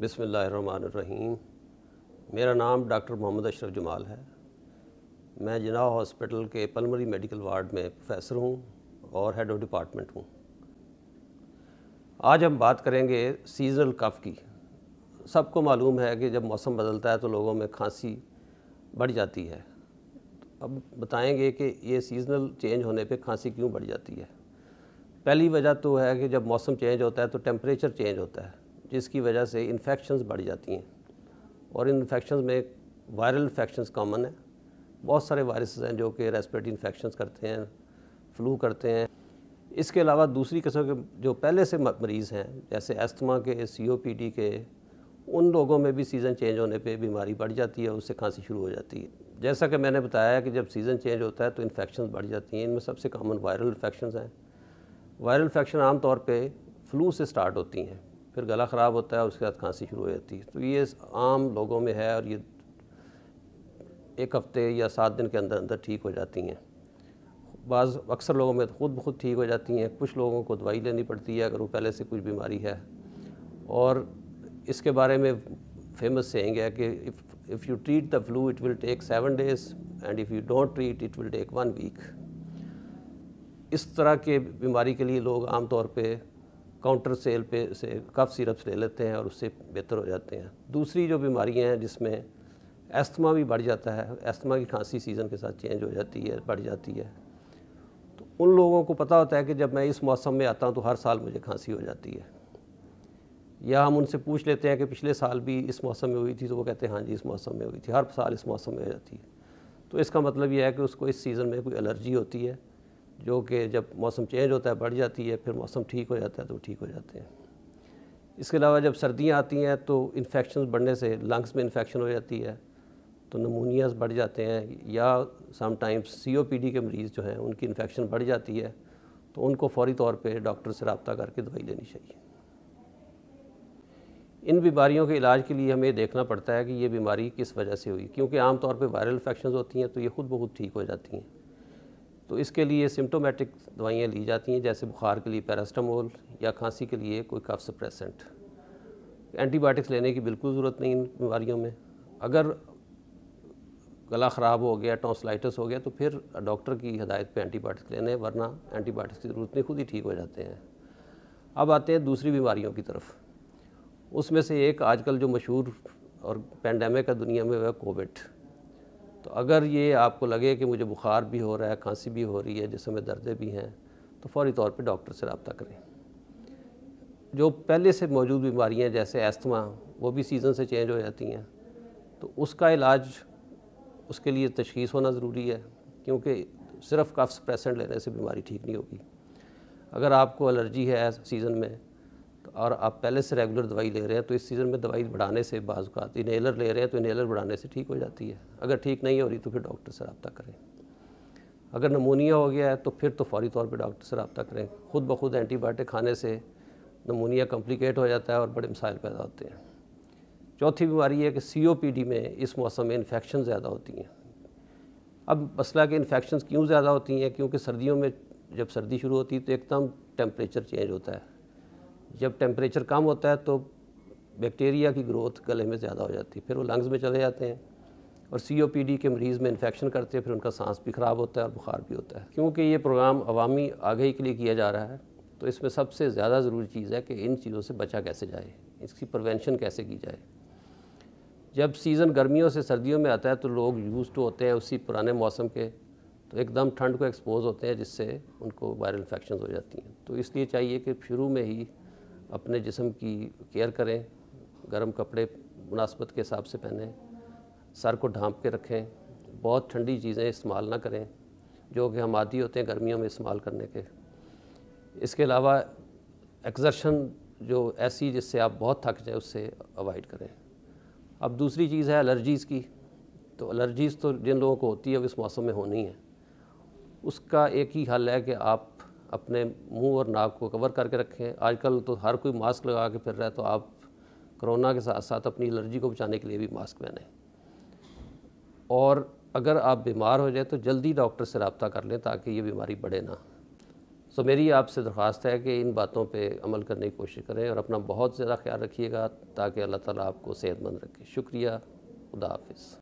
बिसमीम मेरा नाम डॉक्टर मोहम्मद अशरफ जमाल है मैं जिना हॉस्पिटल के पलमरी मेडिकल वार्ड में प्रोफेसर हूँ और हेड ऑफ डिपार्टमेंट हूँ आज हम बात करेंगे सीज़नल कफ़ की सबको मालूम है कि जब मौसम बदलता है तो लोगों में खांसी बढ़ जाती है अब बताएंगे कि ये सीज़नल चेंज होने पे खांसी क्यों बढ़ जाती है पहली वजह तो है कि जब मौसम चेंज होता है तो टेम्परेचर चेंज होता है जिसकी वजह से इन्फेक्शंस बढ़ जाती हैं और इन इन्फेक्शंस में वायरल इन्फेक्शंस कॉमन है बहुत सारे वायरस हैं जो कि रेस्पिरेटरी इन्फेक्शंस करते हैं फ्लू करते हैं इसके अलावा दूसरी किस्म के जो पहले से मरीज़ हैं जैसे एस्थमा के सी के उन लोगों में भी सीज़न चेंज होने पे बीमारी बढ़ जाती है उससे खांसी शुरू हो जाती है जैसा कि मैंने बताया कि जब सीज़न चेंज होता है तो इन्फेक्शन बढ़ जाती हैं इनमें सबसे कॉमन वायरल इन्फेक्शन हैं वायरल इन्फेक्शन आमतौर पर फ्लू से स्टार्ट होती हैं फिर गला ख़राब होता है उसके बाद खांसी शुरू हो जाती है तो ये आम लोगों में है और ये एक हफ़्ते या सात दिन के अंदर अंदर ठीक हो जाती हैं बाज़ अक्सर लोगों में तो ख़ुद ब खुद ठीक हो जाती हैं कुछ लोगों को दवाई लेनी पड़ती है अगर वो पहले से कुछ बीमारी है और इसके बारे में फेमस से है कि if if you treat the flu it will take seven days and if you don't treat it will take one week इस तरह के बीमारी के लिए लोग आमतौर पे काउंटर सेल पे से कफ सिरप्स ले लेते हैं और उससे बेहतर हो जाते हैं दूसरी जो बीमारियां हैं जिसमें एस्थमा भी बढ़ जाता है एस्थमा की खांसी सीज़न के साथ चेंज हो जाती है बढ़ जाती है तो उन लोगों को पता होता है कि जब मैं इस मौसम में आता हूँ तो हर साल मुझे खांसी हो जाती है या हम उनसे पूछ लेते हैं कि पिछले साल भी इस मौसम में हुई थी तो वो कहते हैं हाँ जी इस मौसम में हुई थी हर साल इस मौसम में हो जाती है तो इसका मतलब यह है कि उसको इस सीज़न में कोई एलर्जी होती है जो कि जब मौसम चेंज होता है बढ़ जाती है फिर मौसम ठीक हो जाता है तो ठीक हो जाते हैं इसके अलावा जब सर्दियाँ आती हैं तो इन्फेक्शन बढ़ने से लंग्स में इन्फेक्शन हो जाती है तो नमूनियाज बढ़ जाते हैं या समटाइम्स सीओपीडी के मरीज़ जो हैं उनकी इन्फेक्शन बढ़ जाती है तो उनको फौरी तौर पे डॉक्टर से रबता करके दवाई लेनी चाहिए इन बीमारियों के इलाज के लिए हमें देखना पड़ता है कि ये बीमारी किस वजह से हुई क्योंकि आम तौर वायरल इन्फेक्शन होती हैं तो ये खुद ब खुद ठीक हो जाती हैं तो इसके लिए सिम्टोमेटिक दवाइयाँ ली जाती हैं जैसे बुखार के लिए पैरास्टामोल या खांसी के लिए कोई कफ सप्रेसेंट एंटीबायोटिक्स लेने की बिल्कुल ज़रूरत नहीं इन बीमारियों में अगर गला ख़राब हो गया टॉन्सलाइटिस हो गया तो फिर डॉक्टर की हदायत पे एंटीबायोटिक्स लेने वरना एंटीबायोटिक्स की ज़रूरत नहीं खुद ही ठीक हो जाते हैं अब आते हैं दूसरी बीमारियों की तरफ उसमें से एक आजकल जो मशहूर और पेंडेमिक है दुनिया में वह कोविड तो अगर ये आपको लगे कि मुझे बुखार भी हो रहा है खांसी भी हो रही है जिसमें में दर्दें भी हैं तो फौरी तौर पे डॉक्टर से रबता करें जो पहले से मौजूद बीमारियाँ जैसे एस्थमा वो भी सीज़न से चेंज हो जाती हैं तो उसका इलाज उसके लिए तशीस होना ज़रूरी है क्योंकि सिर्फ कफ़्स प्रेसेंट लेने से बीमारी ठीक नहीं होगी अगर आपको एलर्जी है सीज़न में और आप पहले से रेगुलर दवाई ले रहे हैं तो इस सीज़न में दवाई बढ़ाने से बाज़ात इनहेलर ले रहे हैं तो इनहेलर बढ़ाने से ठीक हो जाती है अगर ठीक नहीं हो रही तो फिर डॉक्टर से रबता करें अगर नमोनिया हो गया है तो फिर तो फौरी तौर पर डॉक्टर से रबता करें ख़ुद ब खुद एंटीबायोटिक खाने से नमोनिया कम्प्लिकेट हो जाता है और बड़े मसाइल पैदा होते हैं चौथी बीमारी है कि सी में इस मौसम में इन्फेक्शन ज़्यादा होती हैं अब मसला कि इन्फेक्शन क्यों ज़्यादा होती हैं क्योंकि सर्दियों में जब सर्दी शुरू होती है तो एकदम टेम्परेचर चेंज होता है जब टेम्परेचर कम होता है तो बैक्टीरिया की ग्रोथ गले में ज़्यादा हो जाती है फिर वो लंग्स में चले जाते हैं और सी के मरीज़ में इन्फेक्शन करते हैं फिर उनका सांस भी ख़राब होता है और बुखार भी होता है क्योंकि ये प्रोग्राम अवामी आगही के लिए किया जा रहा है तो इसमें सबसे ज़्यादा ज़रूरी चीज़ है कि इन चीज़ों से बचा कैसे जाए इसकी प्रिवेंशन कैसे की जाए जब सीज़न गर्मियों से सर्दियों में आता है तो लोग यूज टू होते हैं उसी पुराने मौसम के तो एकदम ठंड को एक्सपोज होते हैं जिससे उनको वायरल इन्फेक्शन हो जाती हैं तो इसलिए चाहिए कि शुरू में ही अपने जिसम की केयर करें गर्म कपड़े मुनासबत के हिसाब से पहने सर को ढांप के रखें बहुत ठंडी चीज़ें इस्तेमाल ना करें जो कि हम आदि होते हैं गर्मियों में इस्तेमाल करने के इसके अलावा एक्सर्शन जो ऐसी जिससे आप बहुत थक जाए उससे अवॉइड करें अब दूसरी चीज़ है एलर्जीज़ की तो एलर्जीज़ तो जिन लोगों को होती है अब इस मौसम में होनी है उसका एक ही हल है कि आप अपने मुंह और नाक को कवर करके रखें आजकल तो हर कोई मास्क लगा के फिर रहा है तो आप कोरोना के साथ साथ अपनी एलर्जी को बचाने के लिए भी मास्क पहने और अगर आप बीमार हो जाए तो जल्दी डॉक्टर से रबता कर लें ताकि ये बीमारी बढ़े ना सो मेरी आपसे दरख्वास्त है कि इन बातों पे अमल करने की कोशिश करें और अपना बहुत ज़्यादा ख्याल रखिएगा ताकि अल्लाह ताला आपको सेहतमंद रखे शुक्रिया खुदा